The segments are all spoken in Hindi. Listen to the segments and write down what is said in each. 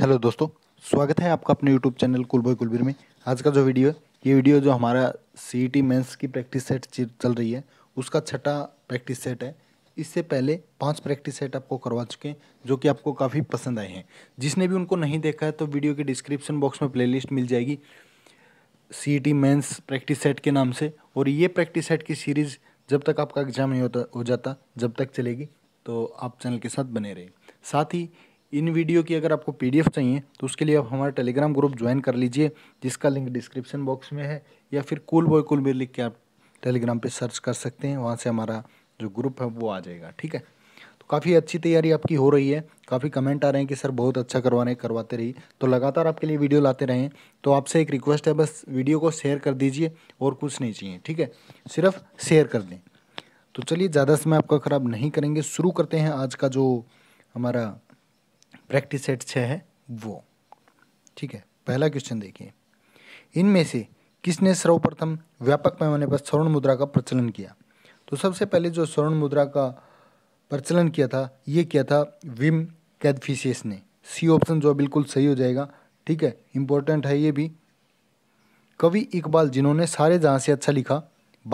हेलो दोस्तों स्वागत है आपका अपने यूट्यूब चैनल कुलबोई कुलबीर में आज का जो वीडियो है ये वीडियो जो हमारा सी ई e मेंस की प्रैक्टिस सेट चल रही है उसका छठा प्रैक्टिस सेट है इससे पहले पांच प्रैक्टिस सेट आपको करवा चुके हैं जो कि आपको काफ़ी पसंद आए हैं जिसने भी उनको नहीं देखा है तो वीडियो के डिस्क्रिप्शन बॉक्स में प्ले मिल जाएगी C E e mains practice set के नाम से और ये प्रैक्टिस सेट की सीरीज़ जब तक आपका एग्ज़ाम नहीं होता हो जाता जब तक चलेगी तो आप चैनल के साथ बने रहें साथ ही इन वीडियो की अगर आपको पीडीएफ चाहिए तो उसके लिए आप हमारा टेलीग्राम ग्रुप ज्वाइन कर लीजिए जिसका लिंक डिस्क्रिप्शन बॉक्स में है या फिर कूल बॉय कुल मेरे लिख के आप टेलीग्राम पे सर्च कर सकते हैं वहाँ से हमारा जो ग्रुप है वो आ जाएगा ठीक है तो काफ़ी अच्छी तैयारी आपकी हो रही है काफ़ी कमेंट आ रहे हैं कि सर बहुत अच्छा करवा रहे करवाते रहिए तो लगातार आपके लिए वीडियो लाते रहें तो आपसे एक रिक्वेस्ट है बस वीडियो को शेयर कर दीजिए और कुछ नहीं चाहिए ठीक है सिर्फ शेयर कर दें तो चलिए ज़्यादा समय आपका ख़राब नहीं करेंगे शुरू करते हैं आज का जो हमारा प्रैक्टिस सेट छः है वो ठीक है पहला क्वेश्चन देखिए इनमें से किसने सर्वप्रथम व्यापक पैमाने पर स्वर्ण मुद्रा का प्रचलन किया तो सबसे पहले जो स्वर्ण मुद्रा का प्रचलन किया था ये किया था विम कैदफिशियस ने सी ऑप्शन जो बिल्कुल सही हो जाएगा ठीक है इम्पोर्टेंट है ये भी कवि इकबाल जिन्होंने सारे जहाँ से अच्छा लिखा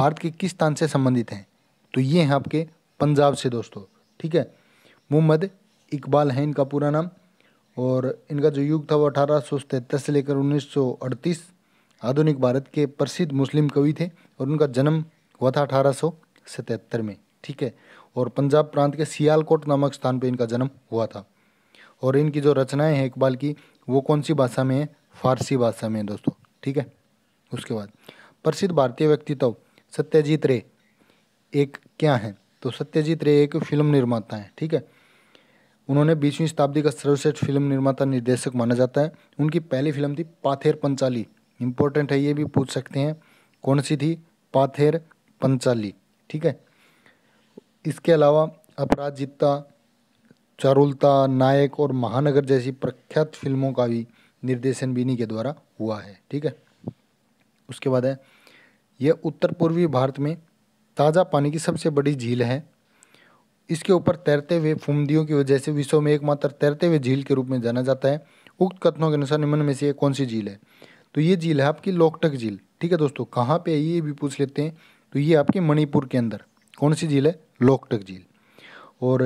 भारत के किस स्थान से संबंधित हैं तो ये हैं आपके पंजाब से दोस्तों ठीक है मोहम्मद इकबाल है इनका पूरा नाम और इनका जो युग था वो अठारह से लेकर 1938 आधुनिक भारत के प्रसिद्ध मुस्लिम कवि थे और उनका जन्म हुआ था अठारह में ठीक है और पंजाब प्रांत के सियालकोट नामक स्थान पर इनका जन्म हुआ था और इनकी जो रचनाएं हैं इकबाल की वो कौन सी भाषा में है फारसी भाषा में है दोस्तों ठीक है उसके बाद प्रसिद्ध भारतीय व्यक्तित्व सत्यजीत रे एक क्या है तो सत्यजीत रे एक फिल्म निर्माता है ठीक है उन्होंने बीसवीं शताब्दी का सर्वश्रेष्ठ फिल्म निर्माता निर्देशक माना जाता है उनकी पहली फिल्म थी पाथेर पंचाली इंपॉर्टेंट है ये भी पूछ सकते हैं कौन सी थी पाथेर पंचाली ठीक है इसके अलावा अपराजिता चारुलता नायक और महानगर जैसी प्रख्यात फिल्मों का भी निर्देशन बीनी के द्वारा हुआ है ठीक है उसके बाद है यह उत्तर पूर्वी भारत में ताज़ा पानी की सबसे बड़ी झील है इसके ऊपर तैरते हुए फुमदियों की वजह से विश्व में एकमात्र तैरते हुए झील के रूप में जाना जाता है उक्त कथनों के अनुसार निम्न में से कौन सी झील है तो ये झील है आपकी लोकटक झील ठीक है दोस्तों कहाँ पे है ये भी पूछ लेते हैं तो ये आपके मणिपुर के अंदर कौन सी झील है लोकटक झील और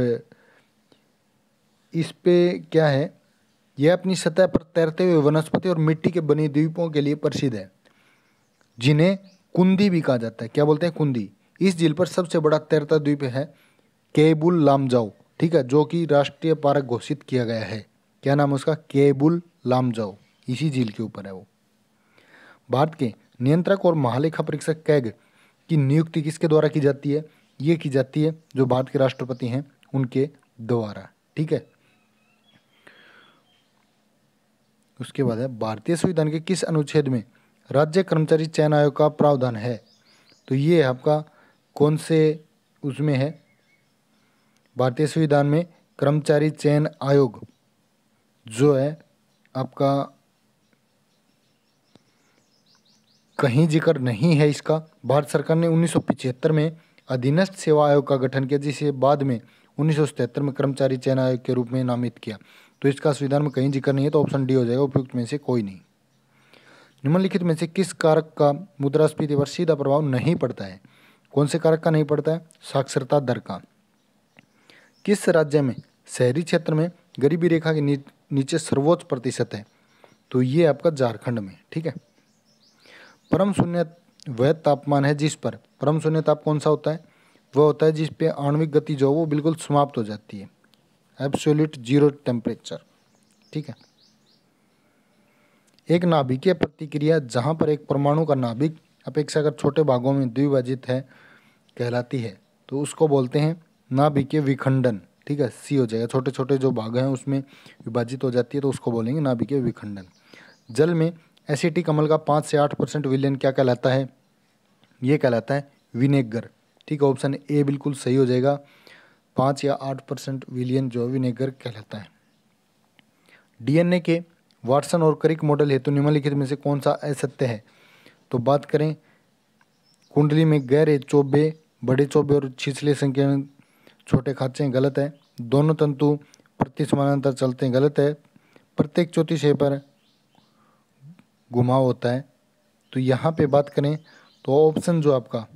इस पे क्या है यह अपनी सतह पर तैरते हुए वनस्पति और मिट्टी के बने द्वीपों के लिए प्रसिद्ध है जिन्हें कुंदी भी कहा जाता है क्या बोलते हैं कुंदी इस झील पर सबसे बड़ा तैरता द्वीप है केबुल लामजाओ ठीक है जो कि राष्ट्रीय पार्क घोषित किया गया है क्या नाम है उसका केबुल लामजाओ इसी झील के ऊपर है वो भारत के नियंत्रक और महालेखा परीक्षक कैग की नियुक्ति किसके द्वारा की जाती है ये की जाती है जो भारत के राष्ट्रपति हैं उनके द्वारा ठीक है उसके बाद है भारतीय संविधान के किस अनुच्छेद में राज्य कर्मचारी चयन आयोग का प्रावधान है तो ये आपका कौन से उसमें है भारतीय संविधान में कर्मचारी चयन आयोग जो है आपका कहीं जिक्र नहीं है इसका भारत सरकार ने उन्नीस में अधीनस्थ सेवा आयोग का गठन किया जिसे बाद में उन्नीस में कर्मचारी चयन आयोग के रूप में नामित किया तो इसका संविधान में कहीं जिक्र नहीं है तो ऑप्शन डी हो जाएगा उपयुक्त में से कोई नहीं निम्नलिखित में से किस कारक का मुद्रास्फीति पर सीधा प्रभाव नहीं पड़ता है कौन से कारक का नहीं पड़ता है साक्षरता दर का किस राज्य में शहरी क्षेत्र में गरीबी रेखा के नीचे सर्वोच्च प्रतिशत है तो ये आपका झारखंड में ठीक है परम शून्य वह तापमान है जिस पर परम शून्य ताप कौन सा होता है वह होता है जिस पे आणविक गति जो है वो बिल्कुल समाप्त हो जाती है एब्सोल्यूट जीरो टेम्परेचर ठीक है एक नाभिकीय प्रतिक्रिया जहां पर एक परमाणु का नाभिक अपेक्षाकृत छोटे भागों में द्विभाजित है कहलाती है तो उसको बोलते हैं नाभिक विखंडन ठीक है सी हो जाएगा छोटे छोटे जो भाग हैं उसमें विभाजित हो जाती है तो उसको बोलेंगे नाभिक विखंडन जल में एसिटिक अम्ल का पाँच से आठ परसेंट विलयन क्या कहलाता है ये कहलाता है विनेगर ठीक है ऑप्शन ए बिल्कुल सही हो जाएगा पाँच या आठ परसेंट विलियन जो विनेगर कहलाता है डीएनए के वाटसन और करिक मॉडल हेतु निम्नलिखित में से कौन सा असत्य है तो बात करें कुंडली में गैर चौबे बड़े चौबे और छिछले संख्या में छोटे खाचे गलत है दोनों तंतु प्रति समानांतर चलते हैं गलत है प्रत्येक चौथीशे पर घुमाव होता है तो यहाँ पे बात करें तो ऑप्शन जो आपका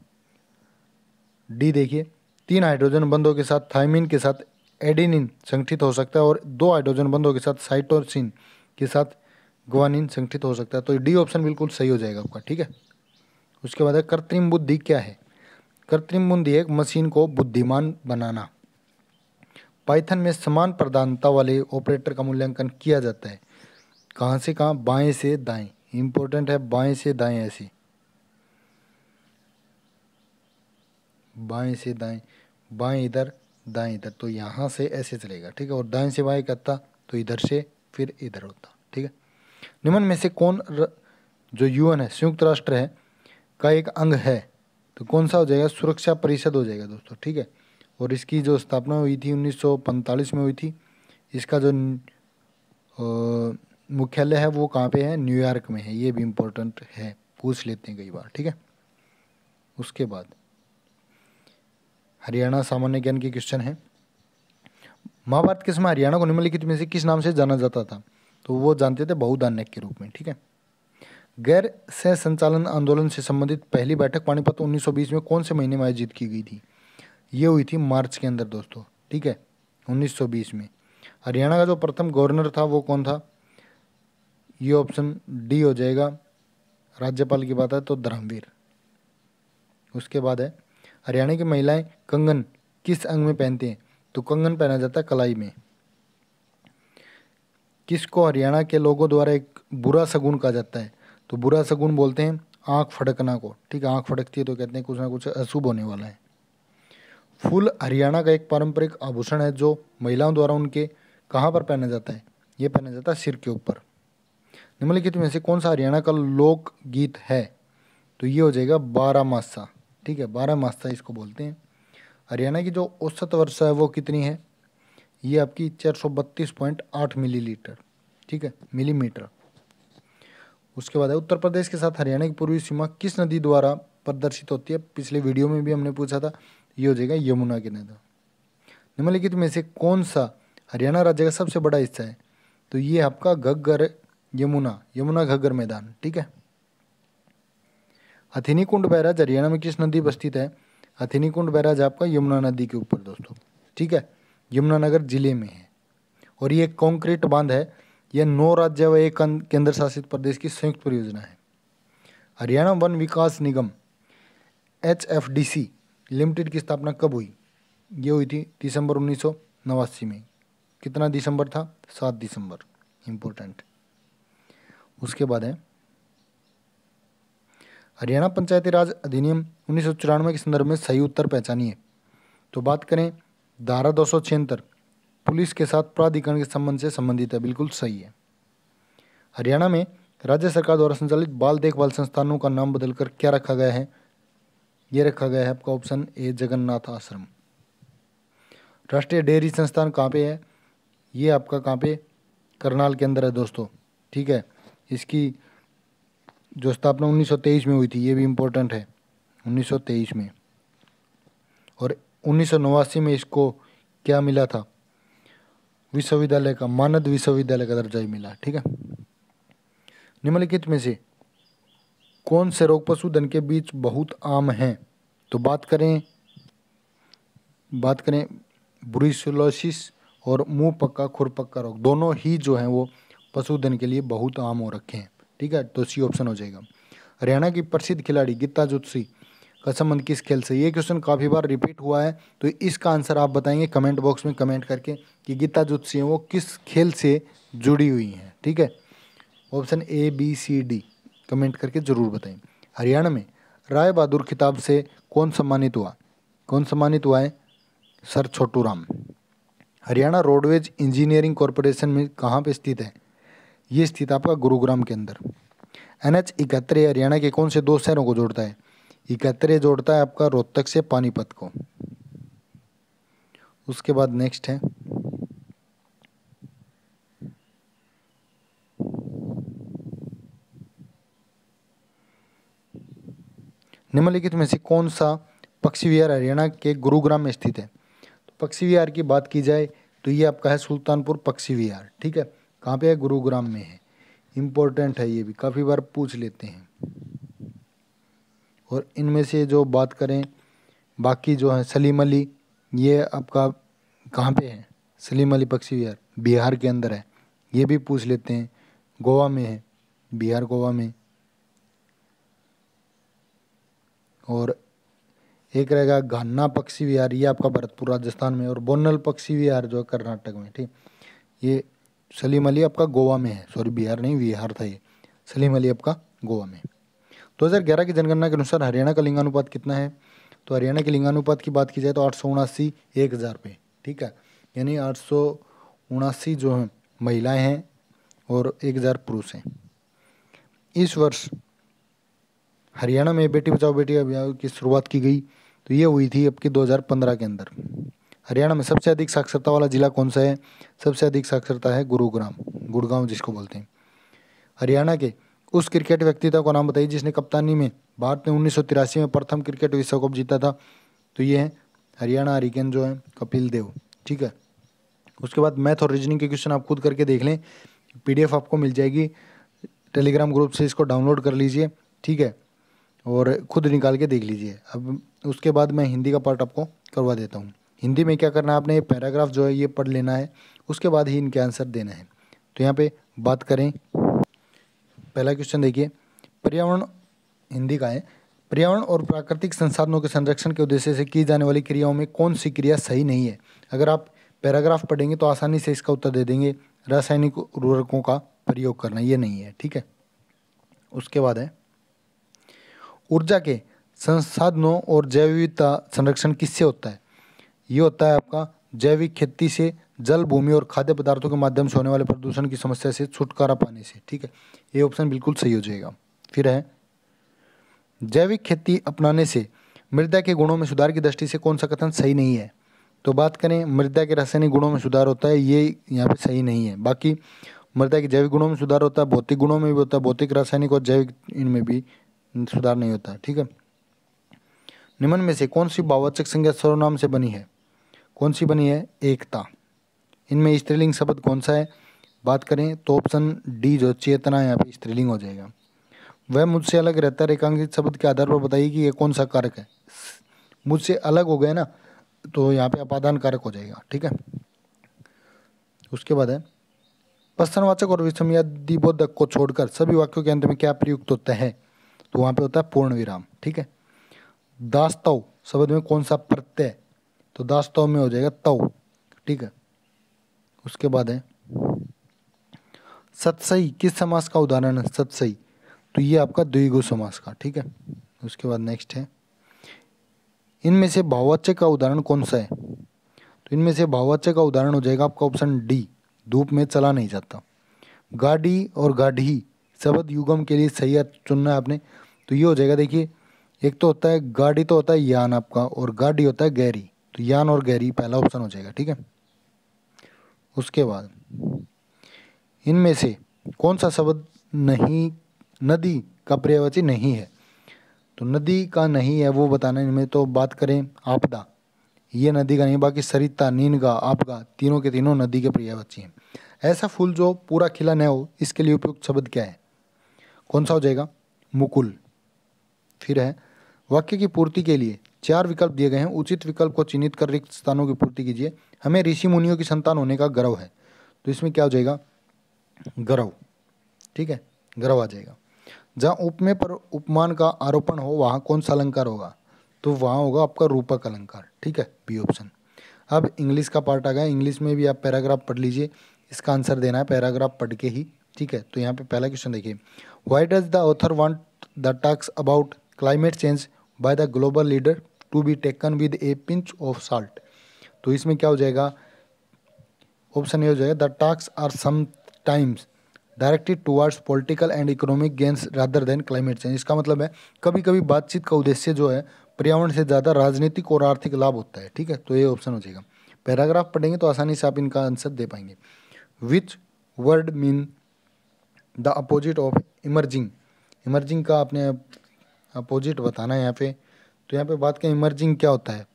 डी देखिए तीन हाइड्रोजन बंधों के साथ थायमिन के साथ एडिनिन संगठित हो सकता है और दो हाइड्रोजन बंधों के साथ साइटोसिन के साथ ग्वानिन संगठित हो सकता है तो डी ऑप्शन बिल्कुल सही हो जाएगा आपका ठीक है उसके बाद है कृत्रिम बुद्धि क्या है कृत्रिम बुद्धि एक मशीन को बुद्धिमान बनाना पाइथन में समान प्रधानता वाले ऑपरेटर का मूल्यांकन किया जाता है कहाँ से कहाँ बाएं से दाएं इंपॉर्टेंट है बाएं से दाएं ऐसे बाएं से दाएं बाएं इधर दाएं इधर तो यहाँ से ऐसे चलेगा ठीक है और दाएं से बाएं करता तो इधर से फिर इधर होता ठीक है निम्न में से कौन र, जो यूएन है संयुक्त राष्ट्र है का एक अंग है तो कौन सा हो जाएगा सुरक्षा परिषद हो जाएगा दोस्तों ठीक है और इसकी जो स्थापना हुई थी 1945 में हुई थी इसका जो मुख्यालय है वो कहाँ पे है न्यूयॉर्क में है ये भी इम्पोर्टेंट है पूछ लेते हैं कई बार ठीक है उसके बाद हरियाणा सामान्य ज्ञान के क्वेश्चन है महाभारत के समय हरियाणा को निम्नलिखित में से किस नाम से जाना जाता था तो वो जानते थे बहुधान्य के रूप में ठीक है गैर सह संचालन आंदोलन से संबंधित पहली बैठक पानीपत 1920 में कौन से महीने में आयोजित की गई थी ये हुई थी मार्च के अंदर दोस्तों ठीक है 1920 में हरियाणा का जो प्रथम गवर्नर था वो कौन था ये ऑप्शन डी हो जाएगा राज्यपाल की बात है तो धर्मवीर उसके बाद है हरियाणा की महिलाएं कंगन किस अंग में पहनते हैं तो कंगन पहना जाता है कलाई में किसको हरियाणा के लोगों द्वारा एक बुरा शगुन कहा जाता है तो बुरा सगुन बोलते हैं आँख फटकना को ठीक है आँख फटकती है तो कहते हैं कुछ ना कुछ अशुभ होने वाला है फूल हरियाणा का एक पारंपरिक आभूषण है जो महिलाओं द्वारा उनके कहाँ पर पहना जाता है ये पहना जाता है सिर के ऊपर निम्नलिखित में से कौन सा हरियाणा का लोक गीत है तो ये हो जाएगा बारह मासा ठीक है बारह मासा इसको बोलते हैं हरियाणा की जो औसत वर्षा है वो कितनी है ये आपकी चार सौ बत्तीस पॉइंट आठ मिलीलीटर ठीक है मिलीमीटर उसके बाद है उत्तर प्रदेश के साथ हरियाणा की पूर्वी सीमा किस नदी द्वारा प्रदर्शित होती है पिछले वीडियो में भी हमने पूछा था ये हो जाएगा यमुना के नदी निम्नलिखित में से कौन सा हरियाणा राज्य का सबसे बड़ा हिस्सा है तो ये आपका घग्गर यमुना यमुना घग्गर मैदान ठीक है अथिनी कुंड बैराज हरियाणा में किस नदी पर स्थित है अथिनी कुंड बैराज आपका यमुना नदी के ऊपर दोस्तों ठीक है यमुनानगर जिले में है और ये कंक्रीट बांध है यह नौ राज्य व एक केंद्र शासित प्रदेश की संयुक्त परियोजना है हरियाणा वन विकास निगम H F D C limited की स्थापना कब हुई ये हुई थी दिसंबर उन्नीस में कितना दिसंबर था सात दिसंबर इम्पोर्टेंट उसके बाद है हरियाणा पंचायती राज अधिनियम उन्नीस के संदर्भ में सही उत्तर पहचानिए तो बात करें धारा दो सौ छिहत्तर पुलिस के साथ प्राधिकरण के संबंध से संबंधित है बिल्कुल सही है हरियाणा में राज्य सरकार द्वारा संचालित बाल देखभाल संस्थानों का नाम बदलकर क्या रखा गया है ये रखा गया है आपका ऑप्शन ए जगन्नाथ आश्रम राष्ट्रीय डेयरी संस्थान कहाँ पे है ये आपका कहाँ पे करनाल के अंदर है दोस्तों ठीक है इसकी जो स्थापना 1923 में हुई थी ये भी इम्पोर्टेंट है 1923 में और उन्नीस में इसको क्या मिला था विश्वविद्यालय का मानद विश्वविद्यालय का दर्जा ही मिला ठीक है निम्नलिखित में से कौन से रोग पशुधन के बीच बहुत आम हैं तो बात करें बात करें ब्रुसिलोसिस और मुंह पक्का खुर पक्का रोग दोनों ही जो हैं वो पशुधन के लिए बहुत आम हो रखे हैं ठीक है तो सी ऑप्शन हो जाएगा हरियाणा की प्रसिद्ध खिलाड़ी गीता जोशी का संबंध किस खेल से ये क्वेश्चन काफ़ी बार रिपीट हुआ है तो इसका आंसर आप बताएंगे कमेंट बॉक्स में कमेंट करके कि गीता जुत्सी वो किस खेल से जुड़ी हुई हैं ठीक है option A B C D comment करके ज़रूर बताएं हरियाणा में राय बहादुर खिताब से कौन सम्मानित हुआ कौन सम्मानित हुआ है sir Chhotu Ram Haryana roadways engineering corporation में कहाँ पर स्थित है ये स्थित आपका गुरुग्राम के अंदर एन एच इकहत्तर हरियाणा के कौन से दो शहरों को जोड़ता है इकहत्तर जोड़ता है आपका रोहतक से पानीपत को उसके बाद नेक्स्ट है निम्नलिखित में से कौन सा पक्षी विहार हरियाणा के गुरुग्राम में स्थित है तो पक्षी विहार की बात की जाए तो ये आपका है सुल्तानपुर पक्षी विहार ठीक है कहाँ पे है गुरुग्राम में है इम्पोर्टेंट है ये भी काफ़ी बार पूछ लेते हैं और इनमें से जो बात करें बाकी जो है सलीम अली ये आपका कहाँ पे है सलीम अली पक्षी विहार बिहार के अंदर है ये भी पूछ लेते हैं गोवा में है बिहार गोवा में और एक रहेगा घन्ना पक्षी विहार ये आपका भरतपुर राजस्थान में और बोनल पक्षी विहार जो है कर्नाटक में ठीक ये सलीम अली आपका गोवा में है सॉरी बिहार नहीं बिहार था ये सलीम अली आपका गोवा में ग्यारह की जनगणना के अनुसार हरियाणा का लिंगानुपात कितना है तो हरियाणा के लिंगानुपात की बात की जाए तो आठ सौ उनासी एक हज़ार पे ठीक है यानी आठ सौ उनासी जो हैं महिलाएं हैं और एक हज़ार पुरुष हैं इस वर्ष हरियाणा में बेटी बचाओ बेटी अभियान की शुरुआत की गई तो ये हुई थी अब की पंद्रह के अंदर हरियाणा में सबसे अधिक साक्षरता वाला जिला कौन सा है सबसे अधिक साक्षरता है गुरुग्राम गुड़गांव जिसको बोलते हैं हरियाणा के उस क्रिकेट व्यक्तित्व का नाम बताइए जिसने कप्तानी में भारत ने उन्नीस में प्रथम क्रिकेट विश्व कप जीता था तो ये है हरियाणा हरिकेन जो है कपिल देव ठीक है उसके बाद मैथ और रीजनिंग के क्वेश्चन आप खुद करके देख लें पीडीएफ आपको मिल जाएगी टेलीग्राम ग्रुप से इसको डाउनलोड कर लीजिए ठीक है और खुद निकाल के देख लीजिए अब उसके बाद मैं हिंदी का पार्ट आपको करवा देता हूँ हिंदी में क्या करना है आपने ये पैराग्राफ जो है ये पढ़ लेना है उसके बाद ही इनके आंसर देना है तो यहाँ पे बात करें पहला क्वेश्चन देखिए पर्यावरण हिंदी का है पर्यावरण और प्राकृतिक संसाधनों के संरक्षण के उद्देश्य से की जाने वाली क्रियाओं में कौन सी क्रिया सही नहीं है अगर आप पैराग्राफ पढ़ेंगे तो आसानी से इसका उत्तर दे देंगे रासायनिक उर्वरकों का प्रयोग करना ये नहीं है ठीक है उसके बाद है ऊर्जा के संसाधनों और जैव विविधता संरक्षण किससे होता है ये होता है आपका जैविक खेती से जल भूमि और खाद्य पदार्थों के माध्यम से होने वाले प्रदूषण की समस्या से छुटकारा पाने से ठीक है ये ऑप्शन बिल्कुल सही हो जाएगा फिर है जैविक खेती अपनाने से मृदा के गुणों में सुधार की दृष्टि से कौन सा कथन सही नहीं है तो बात करें मृदा के रासायनिक गुणों में सुधार होता है ये यहाँ पे सही नहीं है बाकी मृदा के जैविक गुणों में सुधार होता है भौतिक गुणों में भी होता है भौतिक रासायनिक और जैविक इनमें भी सुधार नहीं होता ठीक है निम्न में से कौन सी भाववाचक संज्ञा सर्वनाम से बनी है कौन सी बनी है एकता इनमें स्त्रीलिंग शब्द कौन सा है बात करें तो ऑप्शन डी जो चेतना यहाँ पे स्त्रीलिंग हो जाएगा वह मुझसे अलग रहता है रेखांकित शब्द के आधार पर बताइए कि ये कौन सा कारक है मुझसे अलग हो गए ना तो यहाँ पे अपादान कारक हो जाएगा ठीक है उसके बाद है पश्चनवाचक और विषम बोधक को छोड़कर सभी वाक्यों के अंत में क्या प्रयुक्त होता है तो वहाँ पे होता है पूर्ण विराम ठीक है दास्तव शब्द में कौन सा प्रत्यय तो दास तो में हो जाएगा तव ठीक है उसके बाद है सतसई किस समास का उदाहरण है सतसई तो ये आपका द्विगु समास का ठीक है उसके बाद नेक्स्ट है इनमें से भाववाच्य का उदाहरण कौन सा है तो इनमें से भाववाच्य का उदाहरण हो जाएगा आपका ऑप्शन डी धूप में चला नहीं जाता गाढ़ी और गाढ़ी शब्द युगम के लिए सही चुनना है आपने तो ये हो जाएगा देखिए एक तो होता है गाढ़ी तो होता है यान आपका और गाढ़ी होता है गहरी रियान और गैरी पहला ऑप्शन हो जाएगा ठीक है उसके बाद इनमें से कौन सा शब्द नहीं नदी का पर्यायवाची नहीं है तो नदी का नहीं है वो बताना इनमें तो बात करें आपदा ये नदी का नहीं बाकी सरिता नीनगा आपगा तीनों के तीनों नदी के पर्यायवाची हैं ऐसा फूल जो पूरा खिला न हो इसके लिए उपयुक्त शब्द क्या है कौन सा हो जाएगा मुकुल फिर है वाक्य की पूर्ति के लिए चार विकल्प दिए गए हैं उचित विकल्प को चिन्हित कर रिक्त स्थानों की पूर्ति कीजिए हमें ऋषि मुनियों की संतान होने का गर्व है तो इसमें क्या हो जाएगा गर्व ठीक है गर्व आ जाएगा जहाँ उपमे पर उपमान का आरोपण हो वहाँ कौन सा अलंकार होगा तो वहाँ होगा आपका रूपक अलंकार ठीक है बी ऑप्शन अब इंग्लिश का पार्ट आ गया इंग्लिश में भी आप पैराग्राफ पढ़ लीजिए इसका आंसर देना है पैराग्राफ पढ़ के ही ठीक है तो यहाँ पे पहला क्वेश्चन देखिए why does the author want the talks about climate change by the global leader to be taken with a pinch of salt तो इसमें क्या हो जाएगा ऑप्शन ये हो जाएगा the task are times directed towards political and economic gains rather than climate change इसका मतलब है कभी कभी बातचीत का उद्देश्य जो है पर्यावरण से ज़्यादा राजनीतिक और आर्थिक लाभ होता है ठीक है तो ये ऑप्शन हो जाएगा पैराग्राफ पढ़ेंगे तो आसानी से आप इनका आंसर दे पाएंगे which word mean the opposite of emerging emerging का आपने अपोजिट बताना है यहाँ पे तो यहाँ पे बात करें इमर्जिंग क्या होता है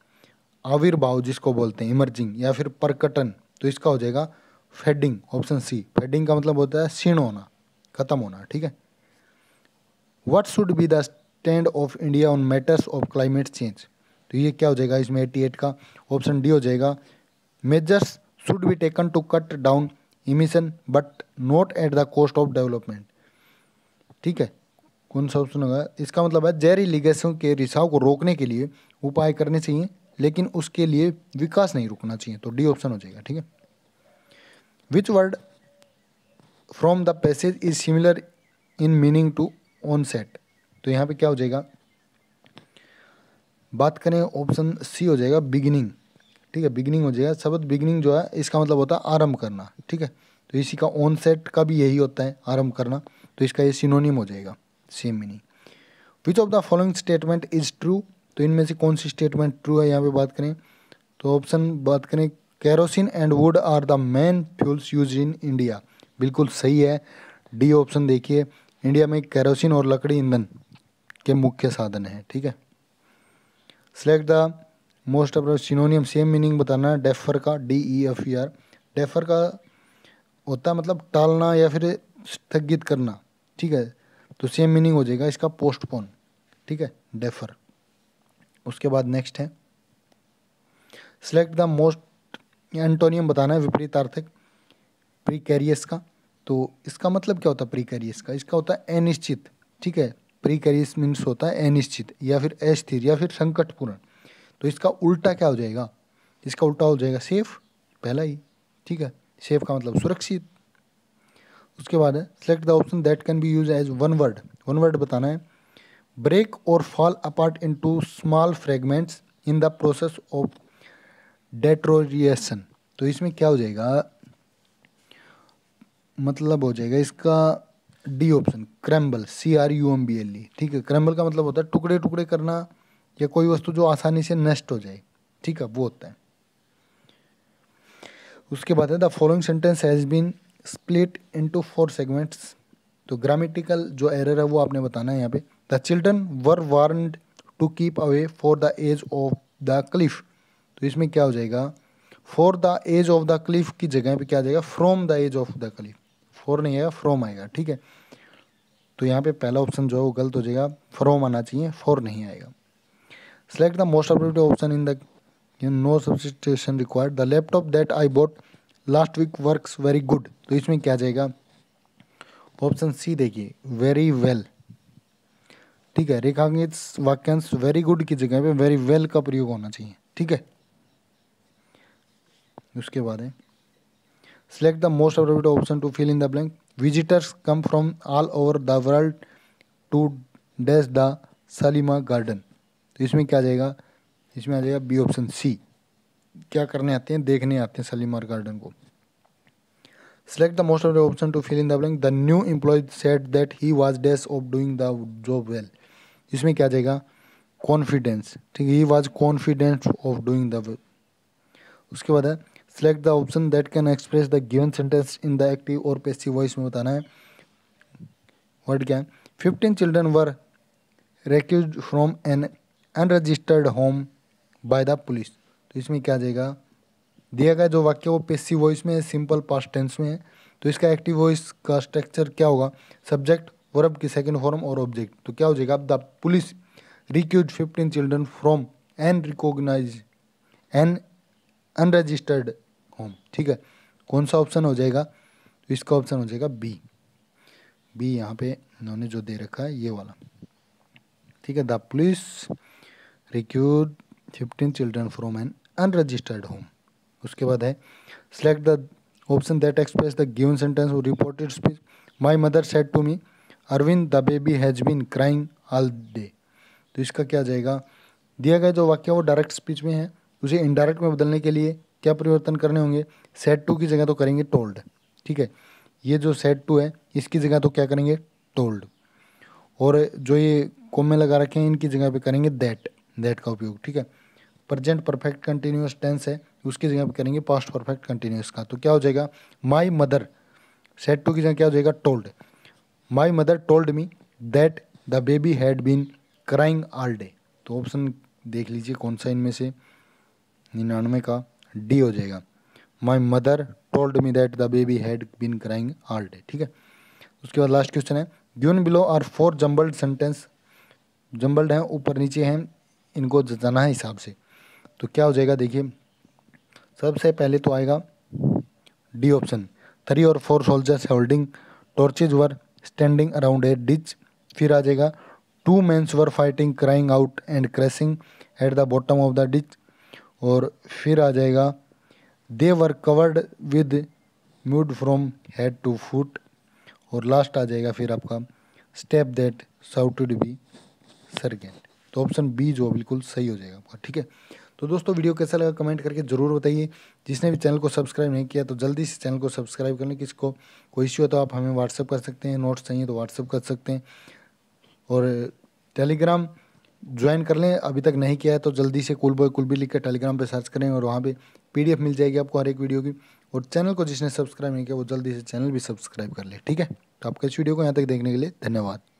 आविर्भाव जिसको बोलते हैं इमर्जिंग या फिर परकटन तो इसका हो जाएगा फेडिंग ऑप्शन सी फेडिंग का मतलब होता है क्षीण होना खत्म होना ठीक है what should be the stand of India on matters of climate change तो ये क्या हो जाएगा इसमें एट्टी एट का ऑप्शन डी हो जाएगा measures should be taken to cut down emission but not at the cost of development ठीक है कौन सा ऑप्शन होगा इसका मतलब है जहरी लिगेसों के रिसाव को रोकने के लिए उपाय करने चाहिए लेकिन उसके लिए विकास नहीं रुकना चाहिए तो डी ऑप्शन हो जाएगा ठीक है which word from the passage is similar in meaning to onset तो यहाँ पे क्या हो जाएगा बात करें ऑप्शन सी हो जाएगा बिगिनिंग ठीक है बिगिनिंग हो जाएगा शब्द बिगिनिंग जो है इसका मतलब होता है आरम्भ करना ठीक है तो इसी का ऑन सेट का भी यही होता है आरम्भ करना तो इसका ये सिनोनिम हो जाएगा same meaning which of the following statement is true तो इनमें से कौन सी स्टेटमेंट ट्रू है यहाँ पे बात करें तो ऑप्शन बात करें kerosene and wood are the main fuels use in India बिल्कुल सही है डी ऑप्शन देखिए इंडिया में कैरोसिन और लकड़ी ईंधन के मुख्य साधन हैं ठीक है select the most of synonym same meaning बताना है डेफर का D E F E R defer का होता है मतलब टालना या फिर स्थगित करना ठीक है तो सेम मीनिंग हो जाएगा इसका पोस्टपोन ठीक है डेफर उसके बाद नेक्स्ट है सेलेक्ट द मोस्ट एंटोनियम बताना है विपरीत आर्थिक प्रीकैरियस का तो इसका मतलब क्या होता है प्रीकैरियस का इसका होता है अनिश्चित ठीक है प्रीकैरियस मीन्स होता है अनिश्चित या फिर अस्थिर या फिर संकटपूर्ण तो इसका उल्टा क्या हो जाएगा इसका उल्टा हो जाएगा सेफ पहला ही ठीक है सेफ का मतलब सुरक्षित उसके बाद है select the option that can be use as one word one word बताना है ब्रेक और fall apart into small fragments in the process of deterioration तो इसमें क्या हो जाएगा मतलब हो जाएगा इसका D option crumble C R U M B L E ठीक है क्रैम्बल का मतलब होता है टुकड़े टुकड़े करना या कोई वस्तु जो आसानी से नष्ट हो जाए ठीक है वो होता है उसके बाद है the following sentence has been split into four segments तो ग्रामेटिकल जो एरर है वो आपने बताना है यहाँ पे the children were warned to keep away for the edge of the cliff तो इसमें क्या हो जाएगा for the edge of the cliff की जगह पे क्या आ जाएगा from the edge of the cliff for नहीं आएगा फ्रॉम आएगा ठीक है तो यहाँ पे पहला ऑप्शन जो है वो गलत हो जाएगा फ्रॉम आना चाहिए फोर नहीं आएगा select the most appropriate option in the no substitution required the laptop that I bought last week works very good तो इसमें क्या जाएगा ऑप्शन सी देखिए वेरी वेल ठीक है रेखांकित वाक्यांश वेरी गुड की जगह पे वेरी वेल का प्रयोग होना चाहिए ठीक है उसके बाद है select the most appropriate option to fill in the blank visitors come from all over the world to dash the Shalimar garden तो इसमें क्या जाएगा इसमें आ जाएगा बी ऑप्शन सी क्या करने आते हैं देखने आते हैं सलीमार गार्डन को select the most of the option to fill in the blank the new employee set that he was days of doing the job well इसमें क्या जाएगा कॉन्फिडेंस ठीक है he was confidence of doing the उसके बाद है select the option that can express the given sentence in the active और पेसिव वॉइस में बताना है वर्ड क्या है fifteen children were रेक्यूज from an unregistered home by the police तो इसमें क्या जाएगा दिया गया जो वाक्य वो पेसी वॉइस में है सिंपल पास्ट टेंस में है तो इसका एक्टिव वॉइस का स्ट्रक्चर क्या होगा सब्जेक्ट वर्ब की सेकेंड फॉर्म और ऑब्जेक्ट तो क्या हो जाएगा अब the police recuse fifteen children from an recognise an unregistered home ठीक है कौन सा ऑप्शन हो जाएगा तो इसका ऑप्शन हो जाएगा बी बी यहाँ पे इन्होंने जो दे रखा है ये वाला ठीक है the police recuse fifteen children from an unregistered home उसके बाद है select the option that express the given sentence और reported speech my mother said to me Arvind the baby has been crying all day तो इसका क्या जाएगा दिया गया जो वाक्य वो डायरेक्ट स्पीच में है उसे इनडायरेक्ट में बदलने के लिए क्या परिवर्तन करने होंगे सेट टू की जगह तो करेंगे टोल्ड ठीक है ये जो सेट टू है इसकी जगह तो क्या करेंगे टोल्ड और जो ये कोमे लगा रखे हैं इनकी जगह पे करेंगे दैट दैट का उपयोग ठीक है प्रेजेंट परफेक्ट कंटिन्यूस टेंस है उसकी जगह पर करेंगे पास्ट परफेक्ट कंटिन्यूस का तो क्या हो जाएगा माई मदर सेट टू की जगह क्या हो जाएगा told my mother told me that the baby had been crying all day तो ऑप्शन देख लीजिए कौन सा इनमें से निन्यानवे का डी हो जाएगा my mother told me that the baby had been crying all day ठीक है उसके बाद लास्ट क्वेश्चन है given below are four jumbled sentence jumbled हैं ऊपर नीचे हैं इनको जाना है हिसाब से तो क्या हो जाएगा देखिए सबसे पहले तो आएगा डी ऑप्शन थ्री और four soldiers holding torches were standing around a ditch फिर आ जाएगा two mans were fighting crying out and crashing at the bottom of the ditch और फिर आ जाएगा they were covered with mud from head to foot और लास्ट आ जाएगा फिर आपका step that shouted B sergeant तो ऑप्शन बी जो बिल्कुल सही हो जाएगा आपका ठीक है तो दोस्तों वीडियो कैसा लगा कमेंट करके ज़रूर बताइए जिसने भी चैनल को सब्सक्राइब नहीं किया तो जल्दी से चैनल को सब्सक्राइब कर लें किसको कोई इश्यू है तो आप हमें व्हाट्सअप कर सकते हैं नोट्स चाहिए तो व्हाट्सअप कर सकते हैं और टेलीग्राम ज्वाइन कर लें अभी तक नहीं किया है तो जल्दी से कुल बॉय कुल भी लिख कर टेलीग्राम पर सर्च करें और वहाँ पर एफ मिल जाएगी आपको हर एक वीडियो की और चैनल को जिसने सब्सक्राइब नहीं किया वो जल्दी से चैनल भी सब्सक्राइब कर ले ठीक है तो आपका इस वीडियो को यहाँ तक देखने के लिए धन्यवाद